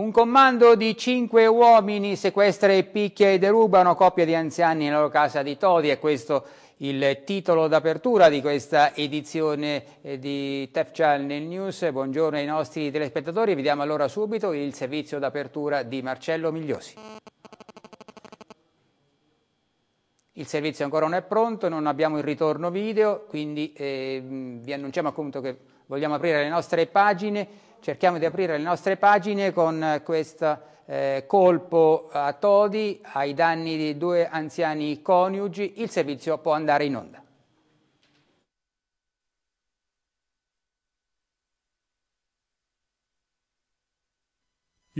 Un comando di cinque uomini sequestra e picchia e deruba una coppia di anziani nella loro casa di Todi. È questo il titolo d'apertura di questa edizione eh, di Tef Channel News. Buongiorno ai nostri telespettatori. Vediamo allora subito il servizio d'apertura di Marcello Migliosi. Il servizio ancora non è pronto, non abbiamo il ritorno video, quindi eh, vi annunciamo appunto che vogliamo aprire le nostre pagine cerchiamo di aprire le nostre pagine con eh, questo eh, colpo a Todi ai danni di due anziani coniugi, il servizio può andare in onda.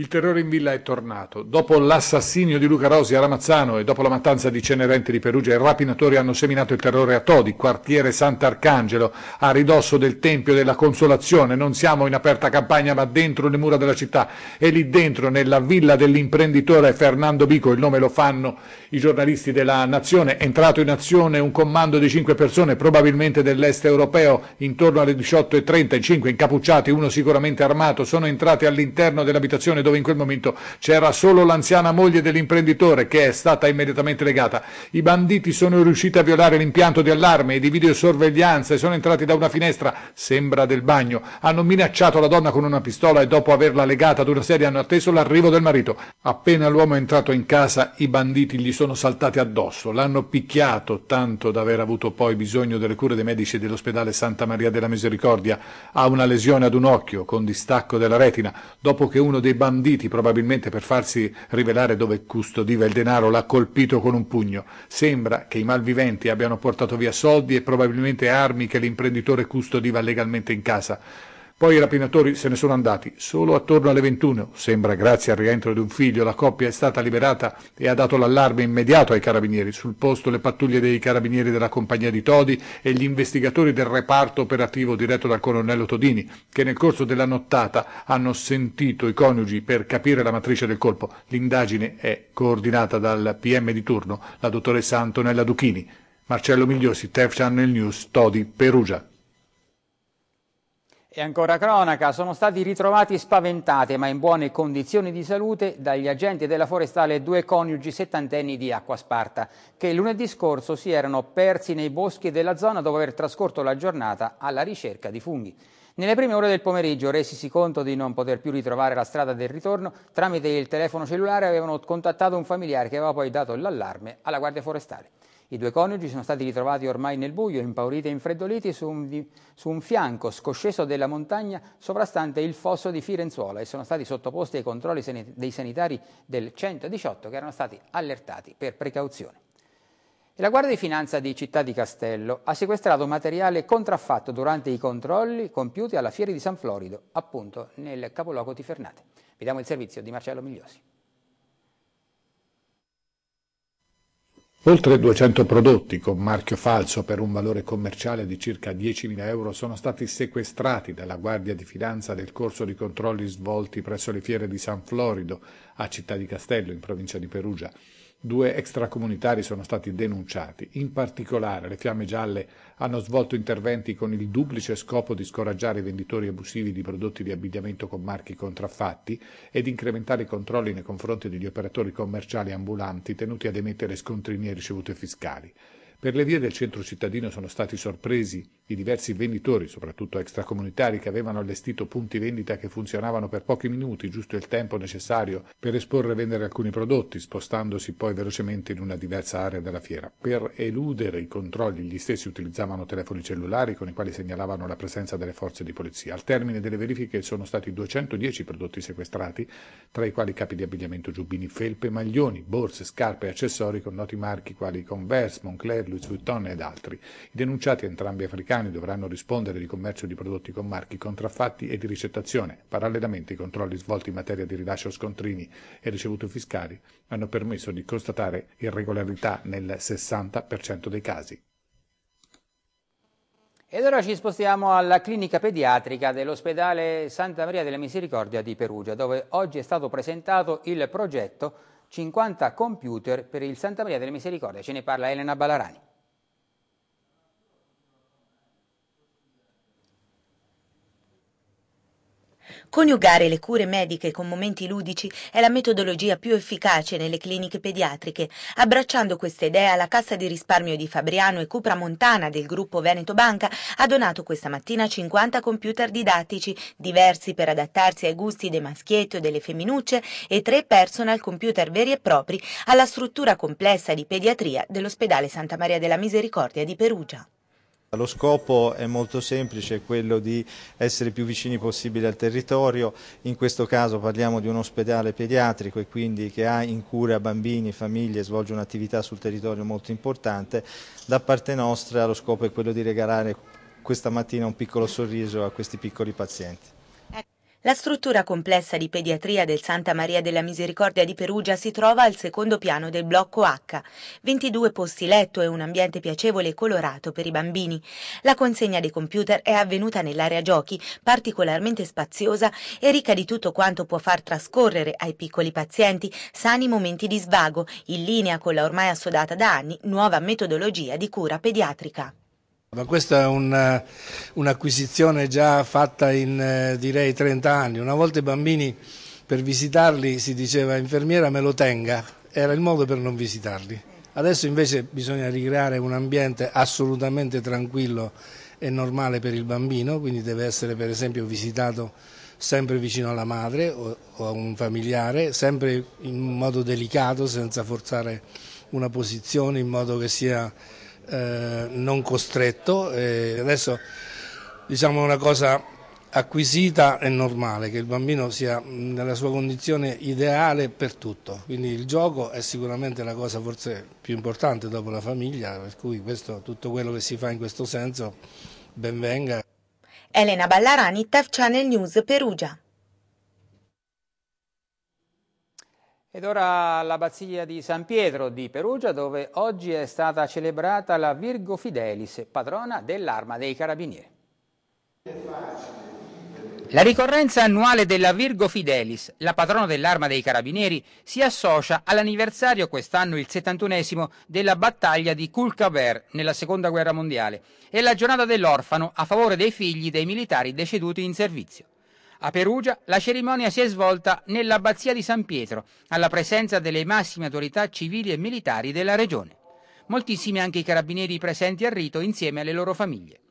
Il terrore in villa è tornato. Dopo l'assassinio di Luca Rosi a Ramazzano e dopo la mattanza di Cenerente di Perugia, i rapinatori hanno seminato il terrore a Todi, quartiere Sant'Arcangelo, a ridosso del Tempio della Consolazione. Non siamo in aperta campagna, ma dentro le mura della città. E lì dentro, nella villa dell'imprenditore Fernando Bico, il nome lo fanno i giornalisti della Nazione, è entrato in azione un comando di cinque persone, probabilmente dell'est europeo, intorno alle 18.30, cinque incappucciati, uno sicuramente armato, sono entrati all'interno dell'abitazione dove dove in quel momento c'era solo l'anziana moglie dell'imprenditore che è stata immediatamente legata. I banditi sono riusciti a violare l'impianto di allarme e di videosorveglianza e sono entrati da una finestra, sembra del bagno. Hanno minacciato la donna con una pistola e dopo averla legata ad una sedia hanno atteso l'arrivo del marito. Appena l'uomo è entrato in casa i banditi gli sono saltati addosso, l'hanno picchiato tanto da aver avuto poi bisogno delle cure dei medici dell'ospedale Santa Maria della Misericordia. Ha una lesione ad un occhio con distacco della retina dopo che uno dei banditi banditi probabilmente per farsi rivelare dove custodiva il denaro, l'ha colpito con un pugno. Sembra che i malviventi abbiano portato via soldi e probabilmente armi che l'imprenditore custodiva legalmente in casa. Poi i rapinatori se ne sono andati. Solo attorno alle 21, sembra grazie al rientro di un figlio, la coppia è stata liberata e ha dato l'allarme immediato ai carabinieri. Sul posto le pattuglie dei carabinieri della compagnia di Todi e gli investigatori del reparto operativo diretto dal colonnello Todini, che nel corso della nottata hanno sentito i coniugi per capire la matrice del colpo. L'indagine è coordinata dal PM di turno, la dottoressa Antonella Duchini. Marcello Migliosi, Tef Channel News, Todi, Perugia. E ancora cronaca, sono stati ritrovati spaventati ma in buone condizioni di salute dagli agenti della forestale due coniugi settantenni di Acquasparta che lunedì scorso si erano persi nei boschi della zona dopo aver trascorso la giornata alla ricerca di funghi. Nelle prime ore del pomeriggio, resisi conto di non poter più ritrovare la strada del ritorno, tramite il telefono cellulare avevano contattato un familiare che aveva poi dato l'allarme alla Guardia Forestale. I due coniugi sono stati ritrovati ormai nel buio, impauriti e infreddoliti, su un, su un fianco scosceso della montagna sovrastante il fosso di Firenzuola e sono stati sottoposti ai controlli dei sanitari del 118 che erano stati allertati per precauzione. la Guardia di Finanza di Città di Castello ha sequestrato materiale contraffatto durante i controlli compiuti alla Fiera di San Florido, appunto nel capoluogo Tifernate. Vediamo il servizio di Marcello Migliosi. Oltre 200 prodotti con marchio falso per un valore commerciale di circa 10.000 euro sono stati sequestrati dalla Guardia di Finanza nel corso di controlli svolti presso le fiere di San Florido, a Città di Castello, in provincia di Perugia, Due extracomunitari sono stati denunciati. In particolare, le Fiamme Gialle hanno svolto interventi con il duplice scopo di scoraggiare i venditori abusivi di prodotti di abbigliamento con marchi contraffatti ed incrementare i controlli nei confronti degli operatori commerciali ambulanti tenuti ad emettere scontrini e ricevute fiscali. Per le vie del centro cittadino sono stati sorpresi i diversi venditori, soprattutto extracomunitari, che avevano allestito punti vendita che funzionavano per pochi minuti, giusto il tempo necessario per esporre e vendere alcuni prodotti, spostandosi poi velocemente in una diversa area della fiera. Per eludere i controlli gli stessi utilizzavano telefoni cellulari con i quali segnalavano la presenza delle forze di polizia. Al termine delle verifiche sono stati 210 prodotti sequestrati, tra i quali capi di abbigliamento, giubbini, felpe, maglioni, borse, scarpe e accessori con noti marchi quali Converse, Moncler, Louis Vuitton ed altri. I denunciati entrambi africani italiani dovranno rispondere di commercio di prodotti con marchi contraffatti e di ricettazione. Parallelamente i controlli svolti in materia di rilascio scontrini e ricevute fiscali hanno permesso di constatare irregolarità nel 60% dei casi. Ed ora ci spostiamo alla clinica pediatrica dell'ospedale Santa Maria della Misericordia di Perugia, dove oggi è stato presentato il progetto 50 computer per il Santa Maria delle Misericordia. Ce ne parla Elena Ballarani. Coniugare le cure mediche con momenti ludici è la metodologia più efficace nelle cliniche pediatriche. Abbracciando questa idea, la Cassa di risparmio di Fabriano e Cupra Montana del gruppo Veneto Banca ha donato questa mattina 50 computer didattici, diversi per adattarsi ai gusti dei maschietti o delle femminucce e tre personal computer veri e propri alla struttura complessa di pediatria dell'ospedale Santa Maria della Misericordia di Perugia. Lo scopo è molto semplice, quello di essere più vicini possibile al territorio, in questo caso parliamo di un ospedale pediatrico e quindi che ha in cura bambini, famiglie, svolge un'attività sul territorio molto importante. Da parte nostra lo scopo è quello di regalare questa mattina un piccolo sorriso a questi piccoli pazienti. La struttura complessa di pediatria del Santa Maria della Misericordia di Perugia si trova al secondo piano del blocco H, 22 posti letto e un ambiente piacevole e colorato per i bambini. La consegna dei computer è avvenuta nell'area giochi, particolarmente spaziosa e ricca di tutto quanto può far trascorrere ai piccoli pazienti sani momenti di svago, in linea con la ormai assodata da anni nuova metodologia di cura pediatrica. Ma questa è eh, un'acquisizione un già fatta in eh, direi 30 anni. Una volta i bambini per visitarli si diceva infermiera me lo tenga, era il modo per non visitarli. Adesso invece bisogna ricreare un ambiente assolutamente tranquillo e normale per il bambino, quindi deve essere per esempio visitato sempre vicino alla madre o, o a un familiare, sempre in modo delicato, senza forzare una posizione, in modo che sia eh, non costretto. E adesso diciamo una cosa acquisita è normale che il bambino sia nella sua condizione ideale per tutto, quindi il gioco è sicuramente la cosa forse più importante dopo la famiglia, per cui questo, tutto quello che si fa in questo senso benvenga. Elena Ballarani, TEF Channel News Perugia. Ed ora all'abbazia di San Pietro di Perugia, dove oggi è stata celebrata la Virgo Fidelis, padrona dell'arma dei carabinieri. La ricorrenza annuale della Virgo Fidelis, la padrona dell'arma dei carabinieri, si associa all'anniversario quest'anno il 71 della battaglia di Culcaver nella seconda guerra mondiale e alla giornata dell'orfano a favore dei figli dei militari deceduti in servizio. A Perugia la cerimonia si è svolta nell'abbazia di San Pietro, alla presenza delle massime autorità civili e militari della regione. Moltissimi anche i carabinieri presenti al rito insieme alle loro famiglie.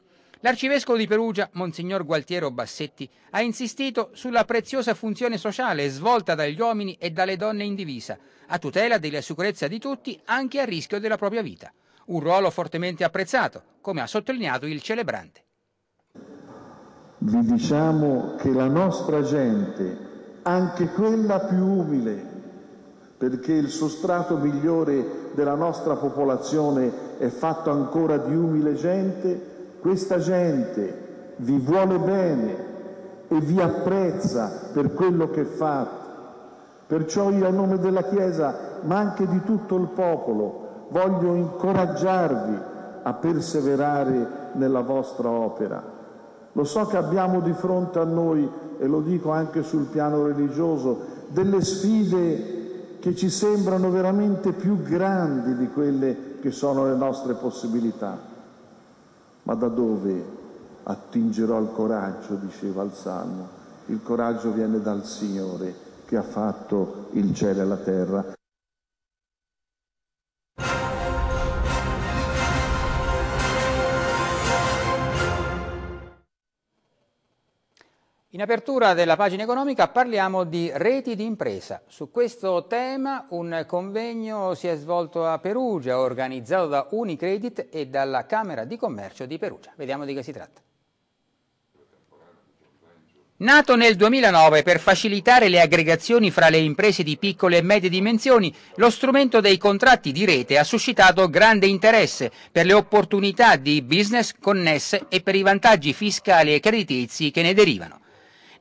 L'arcivescovo di Perugia, Monsignor Gualtiero Bassetti, ha insistito sulla preziosa funzione sociale svolta dagli uomini e dalle donne in divisa, a tutela della sicurezza di tutti, anche a rischio della propria vita. Un ruolo fortemente apprezzato, come ha sottolineato il celebrante vi diciamo che la nostra gente, anche quella più umile, perché il sostrato migliore della nostra popolazione è fatto ancora di umile gente, questa gente vi vuole bene e vi apprezza per quello che fate. Perciò io a nome della Chiesa, ma anche di tutto il popolo, voglio incoraggiarvi a perseverare nella vostra opera lo so che abbiamo di fronte a noi e lo dico anche sul piano religioso delle sfide che ci sembrano veramente più grandi di quelle che sono le nostre possibilità. Ma da dove attingerò il coraggio? diceva il Salmo. Il coraggio viene dal Signore che ha fatto il cielo e la terra. In apertura della pagina economica parliamo di reti di impresa. Su questo tema un convegno si è svolto a Perugia, organizzato da Unicredit e dalla Camera di Commercio di Perugia. Vediamo di che si tratta. Nato nel 2009 per facilitare le aggregazioni fra le imprese di piccole e medie dimensioni, lo strumento dei contratti di rete ha suscitato grande interesse per le opportunità di business connesse e per i vantaggi fiscali e creditizi che ne derivano.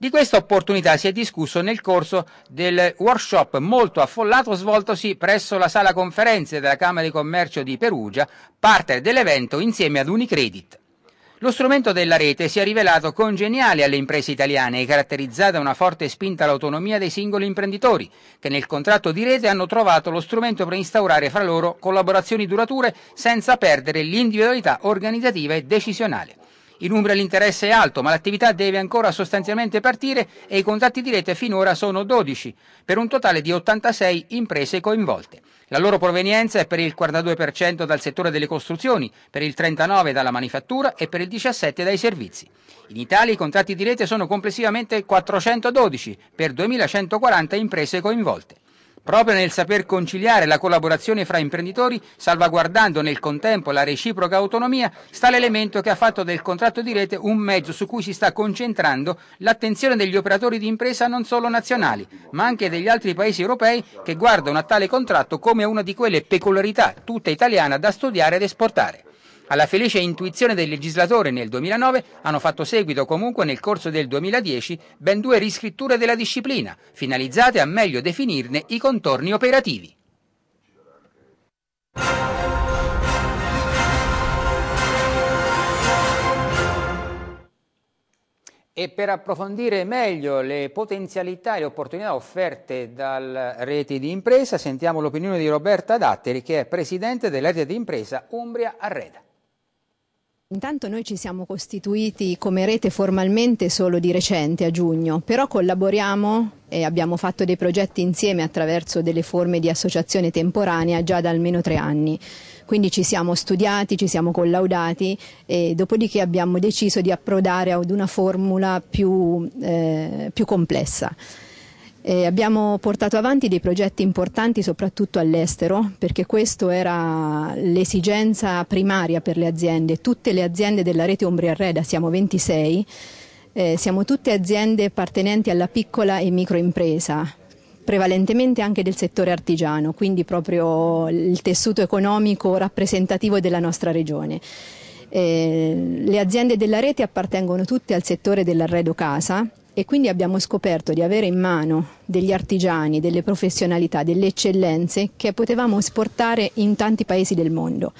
Di questa opportunità si è discusso nel corso del workshop molto affollato svoltosi presso la sala conferenze della Camera di Commercio di Perugia, parte dell'evento insieme ad Unicredit. Lo strumento della rete si è rivelato congeniale alle imprese italiane e caratterizzato da una forte spinta all'autonomia dei singoli imprenditori, che nel contratto di rete hanno trovato lo strumento per instaurare fra loro collaborazioni durature senza perdere l'individualità organizzativa e decisionale. In Umbria l'interesse è alto, ma l'attività deve ancora sostanzialmente partire e i contatti di rete finora sono 12, per un totale di 86 imprese coinvolte. La loro provenienza è per il 42% dal settore delle costruzioni, per il 39% dalla manifattura e per il 17% dai servizi. In Italia i contratti di rete sono complessivamente 412 per 2140 imprese coinvolte proprio nel saper conciliare la collaborazione fra imprenditori, salvaguardando nel contempo la reciproca autonomia, sta l'elemento che ha fatto del contratto di rete un mezzo su cui si sta concentrando l'attenzione degli operatori di impresa non solo nazionali, ma anche degli altri paesi europei che guardano a tale contratto come una di quelle peculiarità tutta italiana da studiare ed esportare. Alla felice intuizione del legislatore nel 2009 hanno fatto seguito comunque nel corso del 2010 ben due riscritture della disciplina, finalizzate a meglio definirne i contorni operativi. E per approfondire meglio le potenzialità e le opportunità offerte dal rete di impresa, sentiamo l'opinione di Roberta Datteri, che è presidente della rete di impresa Umbria Arreda. Intanto noi ci siamo costituiti come rete formalmente solo di recente, a giugno, però collaboriamo e abbiamo fatto dei progetti insieme attraverso delle forme di associazione temporanea già da almeno tre anni. Quindi ci siamo studiati, ci siamo collaudati e dopodiché abbiamo deciso di approdare ad una formula più, eh, più complessa. Eh, abbiamo portato avanti dei progetti importanti soprattutto all'estero perché questa era l'esigenza primaria per le aziende. Tutte le aziende della rete Umbria Reda, siamo 26, eh, siamo tutte aziende appartenenti alla piccola e microimpresa prevalentemente anche del settore artigiano, quindi proprio il tessuto economico rappresentativo della nostra regione. Eh, le aziende della rete appartengono tutte al settore dell'arredo casa e quindi abbiamo scoperto di avere in mano degli artigiani, delle professionalità, delle eccellenze che potevamo esportare in tanti paesi del mondo.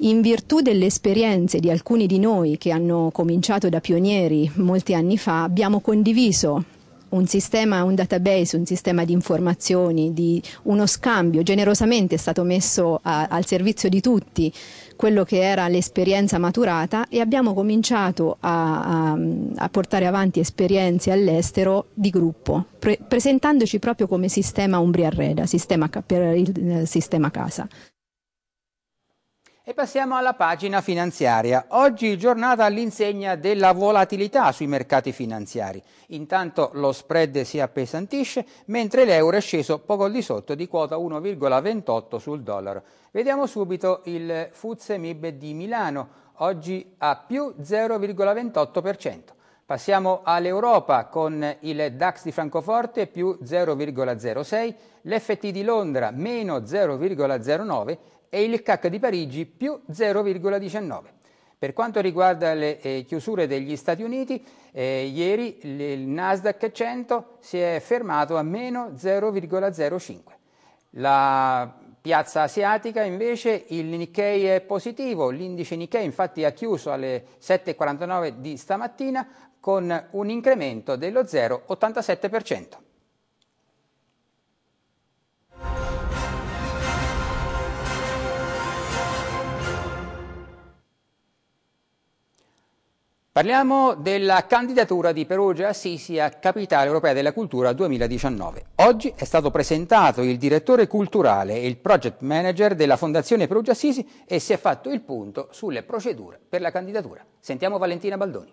In virtù delle esperienze di alcuni di noi che hanno cominciato da pionieri molti anni fa, abbiamo condiviso un sistema, un database, un sistema di informazioni, di uno scambio generosamente è stato messo a, al servizio di tutti quello che era l'esperienza maturata e abbiamo cominciato a, a, a portare avanti esperienze all'estero di gruppo, pre presentandoci proprio come sistema Umbria Reda, sistema, per il eh, sistema casa. E passiamo alla pagina finanziaria. Oggi giornata all'insegna della volatilità sui mercati finanziari. Intanto lo spread si appesantisce, mentre l'euro è sceso poco al di sotto di quota 1,28 sul dollaro. Vediamo subito il FTSE MIB di Milano, oggi a più 0,28%. Passiamo all'Europa con il DAX di Francoforte più 0,06, l'FT di Londra meno 0,09 e il CAC di Parigi più 0,19. Per quanto riguarda le eh, chiusure degli Stati Uniti, eh, ieri il Nasdaq 100 si è fermato a meno 0,05. La piazza asiatica invece il Nikkei è positivo, l'indice Nikkei infatti ha chiuso alle 7.49 di stamattina con un incremento dello 0,87%. Parliamo della candidatura di Perugia Assisi a Capitale Europea della Cultura 2019. Oggi è stato presentato il direttore culturale e il project manager della Fondazione Perugia Assisi e si è fatto il punto sulle procedure per la candidatura. Sentiamo Valentina Baldoni.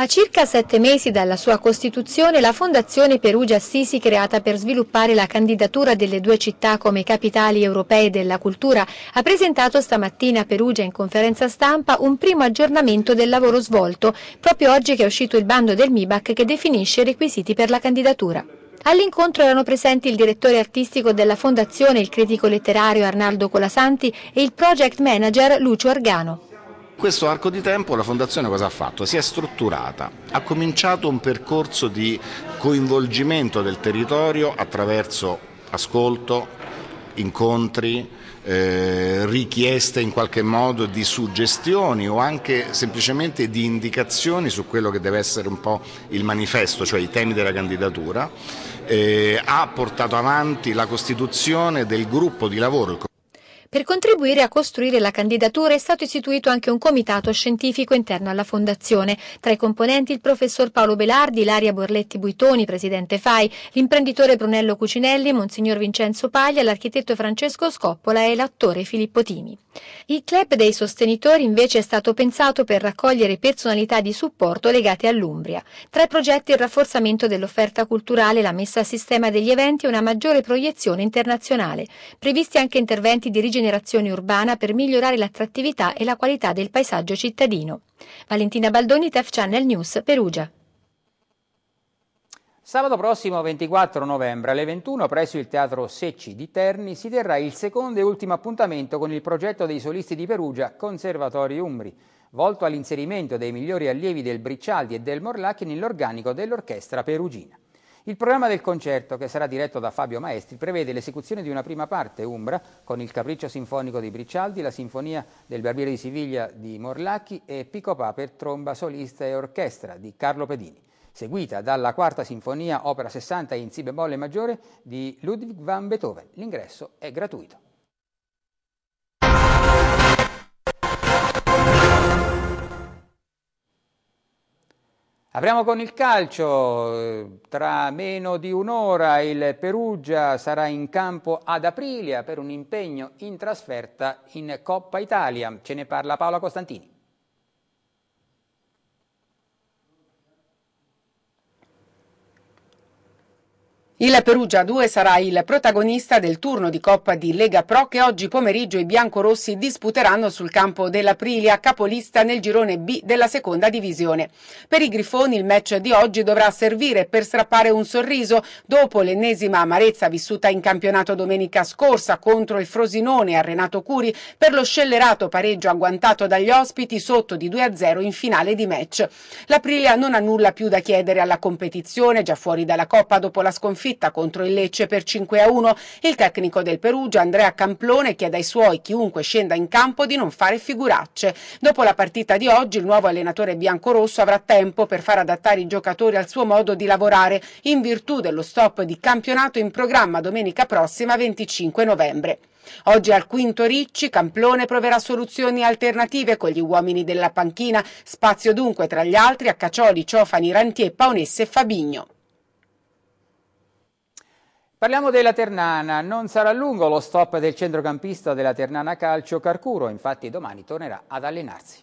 A circa sette mesi dalla sua costituzione, la Fondazione Perugia Assisi, creata per sviluppare la candidatura delle due città come capitali europee della cultura, ha presentato stamattina a Perugia in conferenza stampa un primo aggiornamento del lavoro svolto, proprio oggi che è uscito il bando del MIBAC che definisce i requisiti per la candidatura. All'incontro erano presenti il direttore artistico della Fondazione, il critico letterario Arnaldo Colasanti e il project manager Lucio Argano. Questo arco di tempo la Fondazione cosa ha fatto? Si è strutturata, ha cominciato un percorso di coinvolgimento del territorio attraverso ascolto, incontri, eh, richieste in qualche modo di suggestioni o anche semplicemente di indicazioni su quello che deve essere un po' il manifesto, cioè i temi della candidatura, eh, ha portato avanti la costituzione del gruppo di lavoro, il per contribuire a costruire la candidatura è stato istituito anche un comitato scientifico interno alla Fondazione. Tra i componenti il professor Paolo Belardi, Laria Borletti Buitoni, presidente FAI, l'imprenditore Brunello Cucinelli, Monsignor Vincenzo Paglia, l'architetto Francesco Scoppola e l'attore Filippo Timi. Il club dei sostenitori invece è stato pensato per raccogliere personalità di supporto legate all'Umbria. Tra i progetti il rafforzamento dell'offerta culturale, la messa a sistema degli eventi e una maggiore proiezione internazionale. Previsti anche interventi di rigenerazione rigenerazione urbana per migliorare l'attrattività e la qualità del paesaggio cittadino. Valentina Baldoni, TEF Channel News, Perugia. Sabato prossimo 24 novembre alle 21 presso il Teatro Secci di Terni si terrà il secondo e ultimo appuntamento con il progetto dei solisti di Perugia Conservatori Umbri, volto all'inserimento dei migliori allievi del Briccialdi e del Morlacchi nell'organico dell'orchestra perugina. Il programma del concerto, che sarà diretto da Fabio Maestri, prevede l'esecuzione di una prima parte umbra con il Capriccio Sinfonico di Bricialdi, la Sinfonia del Barbiere di Siviglia di Morlacchi e Picopà per tromba solista e orchestra di Carlo Pedini, seguita dalla Quarta Sinfonia, opera 60 in Si bemolle maggiore di Ludwig van Beethoven. L'ingresso è gratuito. Apriamo con il calcio, tra meno di un'ora il Perugia sarà in campo ad Aprilia per un impegno in trasferta in Coppa Italia, ce ne parla Paola Costantini. Il Perugia 2 sarà il protagonista del turno di Coppa di Lega Pro che oggi pomeriggio i biancorossi disputeranno sul campo dell'Aprilia capolista nel girone B della seconda divisione. Per i Grifoni il match di oggi dovrà servire per strappare un sorriso dopo l'ennesima amarezza vissuta in campionato domenica scorsa contro il Frosinone a Renato Curi per lo scellerato pareggio agguantato dagli ospiti sotto di 2-0 in finale di match. L'Aprilia non ha nulla più da chiedere alla competizione, già fuori dalla Coppa dopo la sconfitta sconfitta contro il Lecce per 5 a 1. Il tecnico del Perugia, Andrea Camplone, chiede ai suoi, chiunque scenda in campo, di non fare figuracce. Dopo la partita di oggi, il nuovo allenatore biancorosso avrà tempo per far adattare i giocatori al suo modo di lavorare, in virtù dello stop di campionato in programma domenica prossima 25 novembre. Oggi al quinto Ricci, Camplone proverà soluzioni alternative con gli uomini della panchina, spazio dunque tra gli altri a Cacioli, Ciofani, Rantier, Paonesse e Fabigno. Parliamo della Ternana, non sarà lungo lo stop del centrocampista della Ternana Calcio Carcuro, infatti domani tornerà ad allenarsi.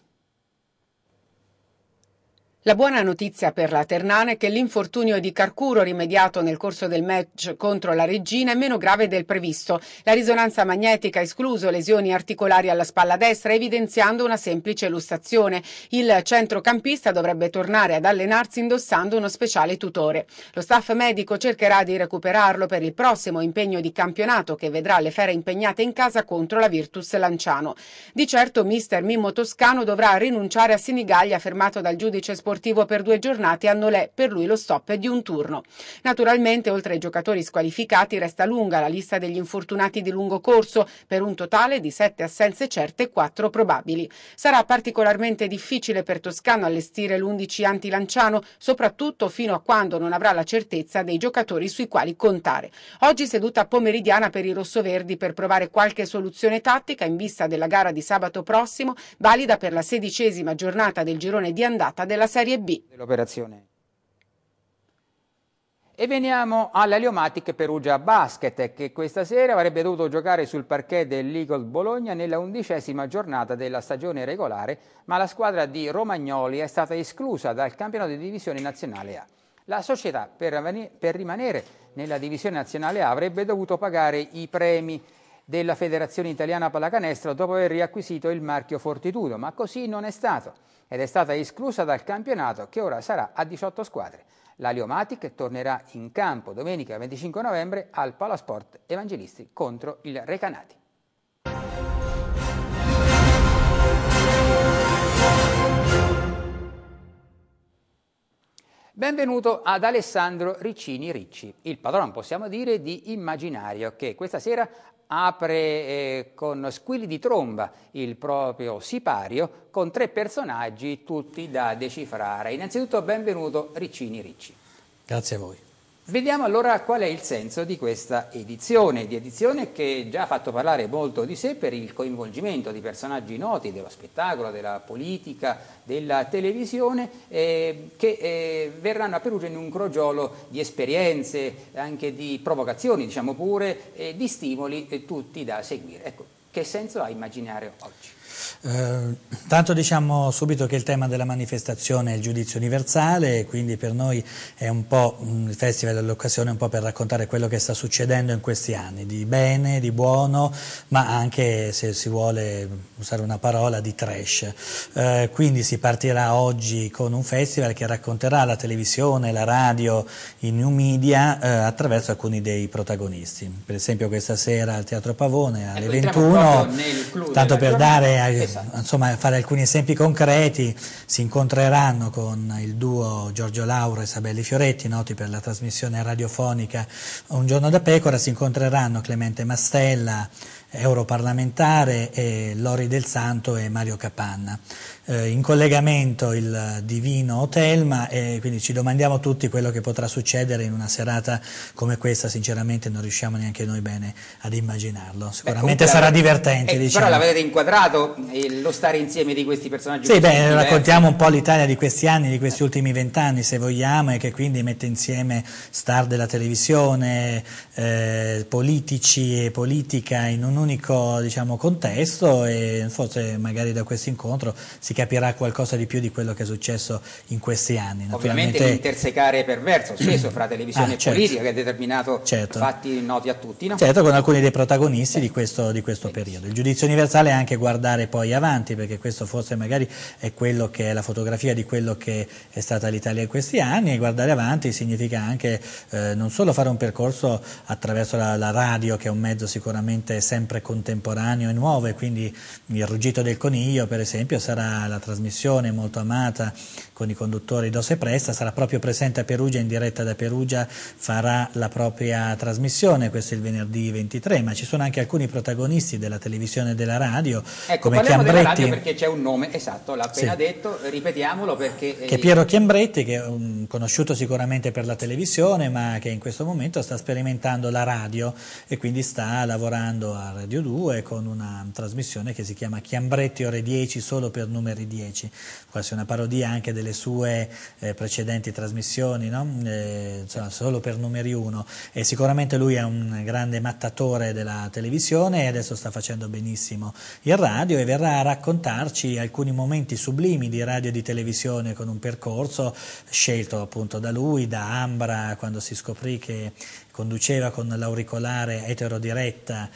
La buona notizia per la Ternana è che l'infortunio di Carcuro rimediato nel corso del match contro la Regina è meno grave del previsto. La risonanza magnetica ha escluso lesioni articolari alla spalla destra evidenziando una semplice lussazione. Il centrocampista dovrebbe tornare ad allenarsi indossando uno speciale tutore. Lo staff medico cercherà di recuperarlo per il prossimo impegno di campionato che vedrà le fere impegnate in casa contro la Virtus Lanciano. Di certo mister Mimmo Toscano dovrà rinunciare a Sinigaglia fermato dal giudice sportivo sportivo per due giornate hanno annulè per lui lo stop di un turno. Naturalmente, oltre ai giocatori squalificati, resta lunga la lista degli infortunati di lungo corso, per un totale di sette assenze certe e quattro probabili. Sarà particolarmente difficile per Toscano allestire l'11 anti-Lanciano, soprattutto fino a quando non avrà la certezza dei giocatori sui quali contare. Oggi seduta pomeridiana per i rossoverdi per provare qualche soluzione tattica in vista della gara di sabato prossimo, valida per la sedicesima giornata del girone di andata della Serie serie B. Dell'operazione. E veniamo alla Leomatic Perugia Basket, che questa sera avrebbe dovuto giocare sul parquet dell'Eagle Bologna nella undicesima giornata della stagione regolare, ma la squadra di Romagnoli è stata esclusa dal campionato di divisione nazionale A. La società, per, per rimanere nella divisione nazionale A, avrebbe dovuto pagare i premi della Federazione Italiana Pallacanestro dopo aver riacquisito il marchio Fortitudo, ma così non è stato ed è stata esclusa dal campionato che ora sarà a 18 squadre. La Liomatic tornerà in campo domenica 25 novembre al Palasport Evangelisti contro il Recanati. Benvenuto ad Alessandro Riccini Ricci, il padrone possiamo dire, di Immaginario, che questa sera apre eh, con squilli di tromba il proprio sipario con tre personaggi tutti da decifrare. Innanzitutto benvenuto Riccini Ricci. Grazie a voi. Vediamo allora qual è il senso di questa edizione, di edizione che già ha fatto parlare molto di sé per il coinvolgimento di personaggi noti dello spettacolo, della politica, della televisione, eh, che eh, verranno a Perugia in un crogiolo di esperienze, anche di provocazioni, diciamo pure, eh, di stimoli eh, tutti da seguire. Ecco, che senso ha immaginare oggi? Eh, tanto diciamo subito che il tema della manifestazione è il giudizio universale e quindi per noi è un po' il festival è l'occasione un po' per raccontare quello che sta succedendo in questi anni, di bene, di buono, ma anche se si vuole usare una parola di trash. Eh, quindi si partirà oggi con un festival che racconterà la televisione, la radio, i new media eh, attraverso alcuni dei protagonisti. Per esempio questa sera al Teatro Pavone ecco, alle 21, tanto per dare esatto. insomma, fare alcuni esempi concreti, si incontreranno con il duo Giorgio Lauro e Sabelli Fioretti, noti per la trasmissione radiofonica Un giorno da pecora, si incontreranno Clemente Mastella, europarlamentare e Lori Del Santo e Mario Capanna. Eh, in collegamento il divino Telma e quindi ci domandiamo tutti quello che potrà succedere in una serata come questa, sinceramente non riusciamo neanche noi bene ad immaginarlo. Sicuramente beh, sarà divertente. Eh, diciamo. Però l'avete inquadrato eh, lo stare insieme di questi personaggi? Sì, beh, raccontiamo un po' l'Italia di questi anni, di questi ultimi vent'anni se vogliamo e che quindi mette insieme star della televisione, eh, politici e politica in un unico diciamo, contesto e forse magari da questo incontro si capirà qualcosa di più di quello che è successo in questi anni. Ovviamente l'intersecare perverso spesso mm. fra ah, televisione ah, e certo. politica che ha determinato certo. fatti noti a tutti. No? Certo, con alcuni dei protagonisti di questo, di questo periodo. Il giudizio universale è anche guardare poi avanti perché questo forse magari è quello che è la fotografia di quello che è stata l'Italia in questi anni e guardare avanti significa anche eh, non solo fare un percorso attraverso la, la radio che è un mezzo sicuramente sempre sempre contemporaneo e nuove, quindi il ruggito del coniglio per esempio sarà la trasmissione molto amata con i conduttori Dos e Presta, sarà proprio presente a Perugia, in diretta da Perugia farà la propria trasmissione, questo è il venerdì 23, ma ci sono anche alcuni protagonisti della televisione e della radio, ecco, come Chiambretti. perché c'è un nome, esatto, l'ha appena sì. detto, ripetiamolo perché... Eh, che Piero Chiambretti, che è un, conosciuto sicuramente per la televisione, ma che in questo momento sta sperimentando la radio e quindi sta lavorando al Radio 2 con una trasmissione che si chiama Chiambretti ore 10 solo per numeri 10, quasi una parodia anche delle sue eh, precedenti trasmissioni, no? eh, insomma, solo per numeri 1 e sicuramente lui è un grande mattatore della televisione e adesso sta facendo benissimo il radio e verrà a raccontarci alcuni momenti sublimi di radio e di televisione con un percorso scelto appunto da lui, da Ambra quando si scoprì che conduceva con l'auricolare etero diretta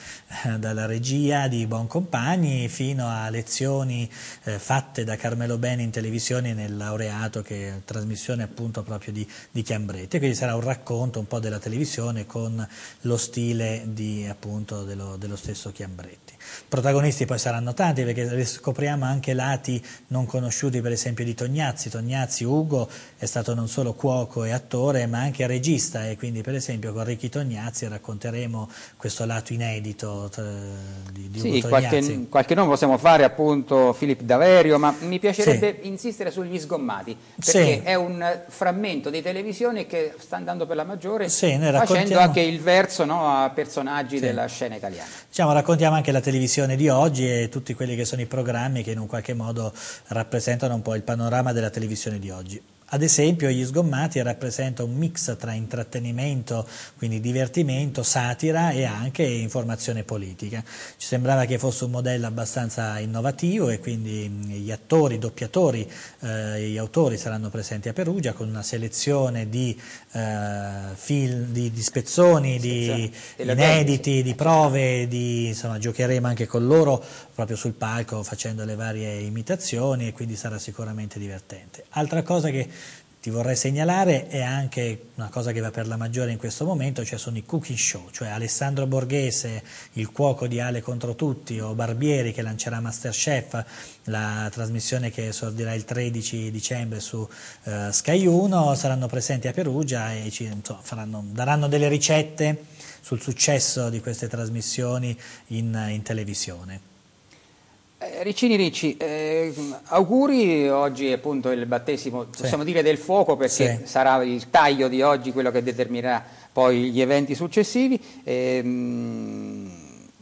eh, dalla regia di Boncompagni fino a lezioni eh, fatte da Carmelo Beni in televisione nel laureato che è trasmissione appunto proprio di, di Chiambrete, quindi sarà un racconto un po' della televisione con lo stile di, appunto, dello, dello stesso Chiambretti. Protagonisti poi saranno tanti perché scopriamo anche lati non conosciuti per esempio di Tognazzi. Tognazzi Ugo è stato non solo cuoco e attore ma anche regista e quindi per esempio con Ricchi Tognazzi racconteremo questo lato inedito eh, di, di sì, Ugo Tognazzi. Qualche, qualche nome possiamo fare appunto Filippo Daverio ma mi piacerebbe sì. insistere sugli sgommati perché sì. è un frammento di televisione che sta andando per la maggiore sì, facendo anche il verso no, a personaggi della scena italiana. Diciamo raccontiamo anche la televisione televisione di oggi e tutti quelli che sono i programmi che in un qualche modo rappresentano un po' il panorama della televisione di oggi. Ad esempio gli sgommati rappresenta un mix tra intrattenimento, quindi divertimento, satira e anche informazione politica. Ci sembrava che fosse un modello abbastanza innovativo e quindi mm, gli attori, i doppiatori, eh, gli autori saranno presenti a Perugia con una selezione di, eh, film, di, di spezzoni, di inediti, di prove, di, insomma giocheremo anche con loro proprio sul palco facendo le varie imitazioni e quindi sarà sicuramente divertente. Altra cosa che ti vorrei segnalare è anche una cosa che va per la maggiore in questo momento, cioè sono i cooking show, cioè Alessandro Borghese, il cuoco di Ale contro tutti, o Barbieri che lancerà Masterchef, la trasmissione che sordirà il 13 dicembre su uh, Sky 1, saranno presenti a Perugia e ci, insomma, faranno, daranno delle ricette sul successo di queste trasmissioni in, in televisione. Eh, Riccini Ricci, eh, auguri, oggi è appunto il battesimo, possiamo sì. dire, del fuoco perché sì. sarà il taglio di oggi quello che determinerà poi gli eventi successivi. Eh,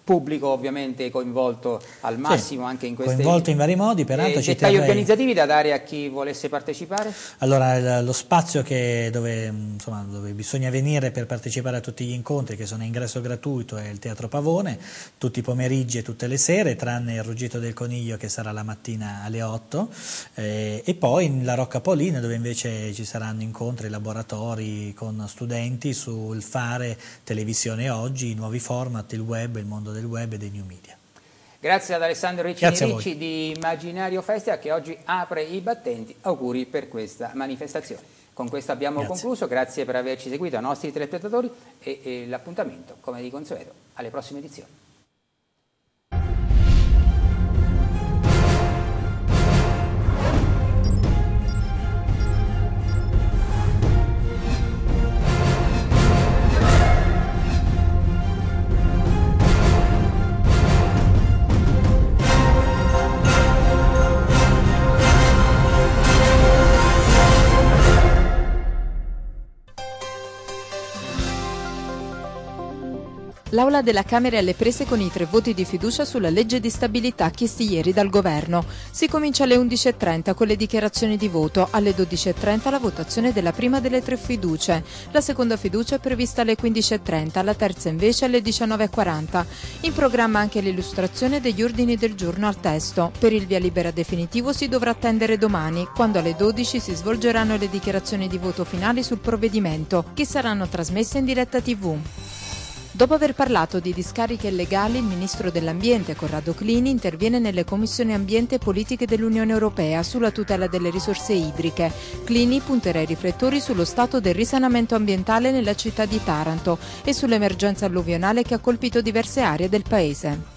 pubblico ovviamente coinvolto al massimo sì, anche in queste... Coinvolto in vari modi, peraltro eh, ci terrei... organizzativi da dare a chi volesse partecipare? Allora, lo spazio che, dove, insomma, dove, bisogna venire per partecipare a tutti gli incontri, che sono ingresso gratuito, è il Teatro Pavone, tutti i pomeriggi e tutte le sere, tranne il Ruggito del Coniglio che sarà la mattina alle 8, eh, e poi la Rocca Polina dove invece ci saranno incontri, laboratori con studenti sul fare televisione oggi, i nuovi format, il web, il mondo del del web e dei new media. Grazie ad Alessandro Ricci di Immaginario Festival che oggi apre i battenti. Auguri per questa manifestazione. Con questo abbiamo grazie. concluso, grazie per averci seguito, ai nostri telespettatori e, e l'appuntamento, come di consueto, alle prossime edizioni. L'Aula della Camera è alle prese con i tre voti di fiducia sulla legge di stabilità chiesti ieri dal Governo. Si comincia alle 11.30 con le dichiarazioni di voto, alle 12.30 la votazione della prima delle tre fiducie. La seconda fiducia è prevista alle 15.30, la terza invece alle 19.40. In programma anche l'illustrazione degli ordini del giorno al testo. Per il via libera definitivo si dovrà attendere domani, quando alle 12 si svolgeranno le dichiarazioni di voto finali sul provvedimento, che saranno trasmesse in diretta TV. Dopo aver parlato di discariche illegali, il ministro dell'Ambiente Corrado Clini interviene nelle commissioni ambiente e politiche dell'Unione Europea sulla tutela delle risorse idriche. Clini punterà i riflettori sullo stato del risanamento ambientale nella città di Taranto e sull'emergenza alluvionale che ha colpito diverse aree del paese.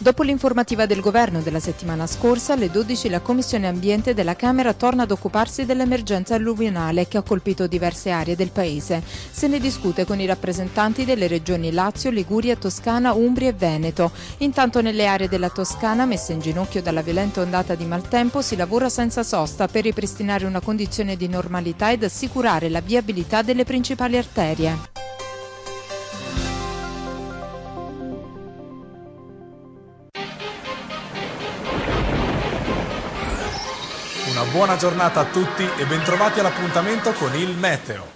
Dopo l'informativa del governo della settimana scorsa, alle 12 la Commissione Ambiente della Camera torna ad occuparsi dell'emergenza alluvionale che ha colpito diverse aree del paese. Se ne discute con i rappresentanti delle regioni Lazio, Liguria, Toscana, Umbria e Veneto. Intanto nelle aree della Toscana, messe in ginocchio dalla violenta ondata di maltempo, si lavora senza sosta per ripristinare una condizione di normalità ed assicurare la viabilità delle principali arterie. Una buona giornata a tutti e bentrovati all'appuntamento con il Meteo.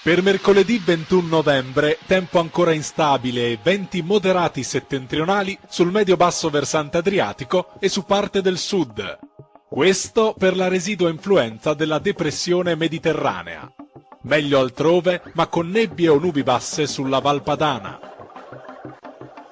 Per mercoledì 21 novembre, tempo ancora instabile e venti moderati settentrionali sul medio-basso versante adriatico e su parte del sud. Questo per la residua influenza della depressione mediterranea. Meglio altrove, ma con nebbie o nubi basse sulla Valpadana.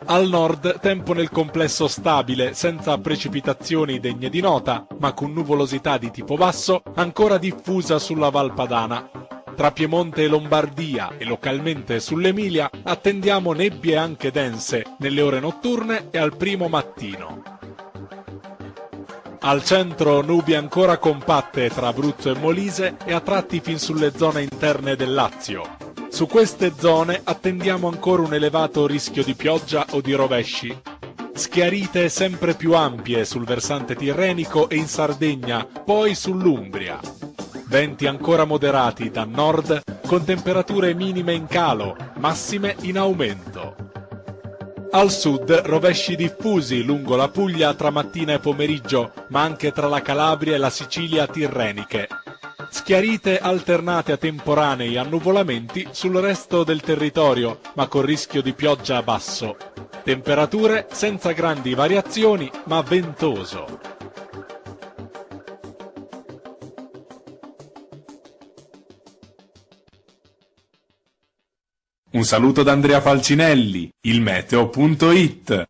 Al nord tempo nel complesso stabile, senza precipitazioni degne di nota, ma con nuvolosità di tipo basso ancora diffusa sulla Valpadana. Tra Piemonte e Lombardia e localmente sull'Emilia attendiamo nebbie anche dense nelle ore notturne e al primo mattino. Al centro nubi ancora compatte tra Abruzzo e Molise e a tratti fin sulle zone interne del Lazio, su queste zone attendiamo ancora un elevato rischio di pioggia o di rovesci. Schiarite sempre più ampie sul versante tirrenico e in Sardegna, poi sull'Umbria. Venti ancora moderati da nord con temperature minime in calo, massime in aumento. Al sud rovesci diffusi lungo la Puglia tra mattina e pomeriggio, ma anche tra la Calabria e la Sicilia tirreniche, Schiarite alternate a temporanei annuvolamenti sul resto del territorio, ma con rischio di pioggia a basso. Temperature senza grandi variazioni, ma ventoso. Un saluto da Andrea Falcinelli, il meteo.it.